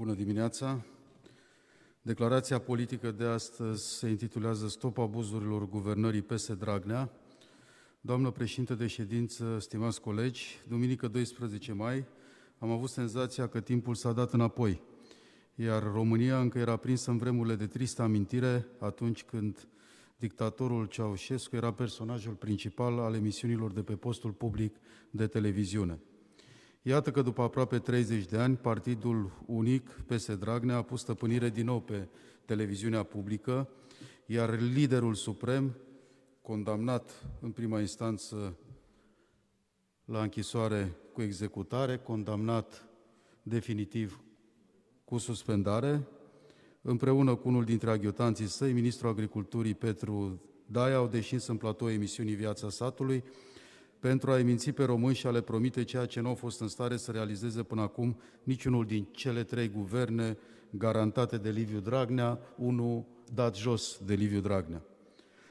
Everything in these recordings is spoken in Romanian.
Bună dimineața! Declarația politică de astăzi se intitulează Stop abuzurilor guvernării PS Dragnea. Doamnă președinte de ședință, stimați colegi, duminică 12 mai am avut senzația că timpul s-a dat înapoi, iar România încă era prinsă în vremurile de tristă amintire atunci când dictatorul Ceaușescu era personajul principal al emisiunilor de pe postul public de televiziune – Iată că după aproape 30 de ani, partidul unic PS Dragnea a pus stăpânire din nou pe televiziunea publică, iar liderul suprem, condamnat în prima instanță la închisoare cu executare, condamnat definitiv cu suspendare, împreună cu unul dintre aghiotanții săi, ministrul agriculturii Petru Daia, au deșins în platou emisiunii Viața satului, pentru a-i minți pe români și a le promite ceea ce nu au fost în stare să realizeze până acum niciunul din cele trei guverne garantate de Liviu Dragnea, unul dat jos de Liviu Dragnea.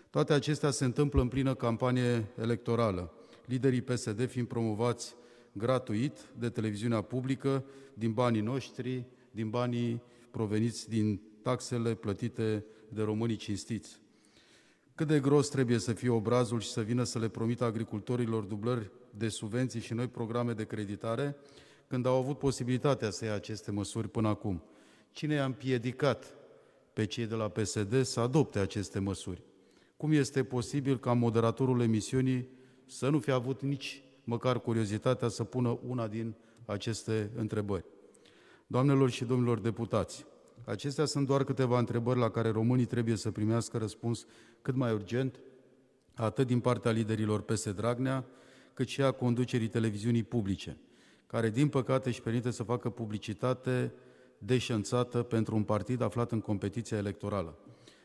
Toate acestea se întâmplă în plină campanie electorală, liderii PSD fiind promovați gratuit de televiziunea publică, din banii noștri, din banii proveniți din taxele plătite de românii cinstiți. Cât de gros trebuie să fie obrazul și să vină să le promită agricultorilor dublări de subvenții și noi programe de creditare, când au avut posibilitatea să ia aceste măsuri până acum? Cine i-a împiedicat pe cei de la PSD să adopte aceste măsuri? Cum este posibil ca moderatorul emisiunii să nu fi avut nici măcar curiozitatea să pună una din aceste întrebări? Doamnelor și domnilor deputați, Acestea sunt doar câteva întrebări la care românii trebuie să primească răspuns cât mai urgent, atât din partea liderilor PS Dragnea, cât și a conducerii televiziunii publice, care din păcate își permite să facă publicitate deșanțată pentru un partid aflat în competiția electorală.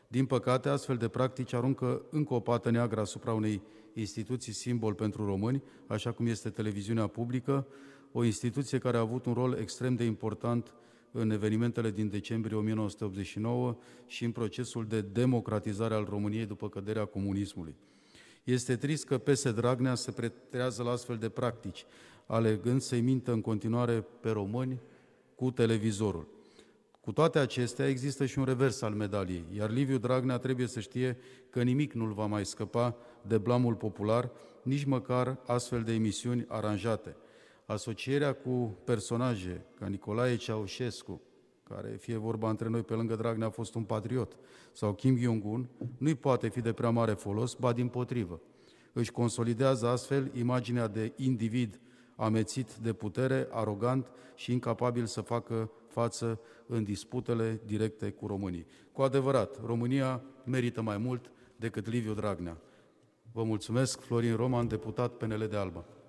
Din păcate, astfel de practici aruncă încă o pată neagră asupra unei instituții simbol pentru români, așa cum este televiziunea publică, o instituție care a avut un rol extrem de important în evenimentele din decembrie 1989 și în procesul de democratizare al României după căderea comunismului. Este trist că PS Dragnea se pretrează la astfel de practici, alegând să-i mintă în continuare pe români cu televizorul. Cu toate acestea, există și un revers al medaliei, iar Liviu Dragnea trebuie să știe că nimic nu-l va mai scăpa de blamul popular, nici măcar astfel de emisiuni aranjate – asocierea cu personaje ca Nicolae Ceaușescu, care, fie vorba între noi, pe lângă Dragnea a fost un patriot, sau Kim Jong-un, nu-i poate fi de prea mare folos, ba din potrivă. Își consolidează astfel imaginea de individ amețit de putere, arogant și incapabil să facă față în disputele directe cu românii. Cu adevărat, România merită mai mult decât Liviu Dragnea. Vă mulțumesc, Florin Roman, deputat PNL de Alba.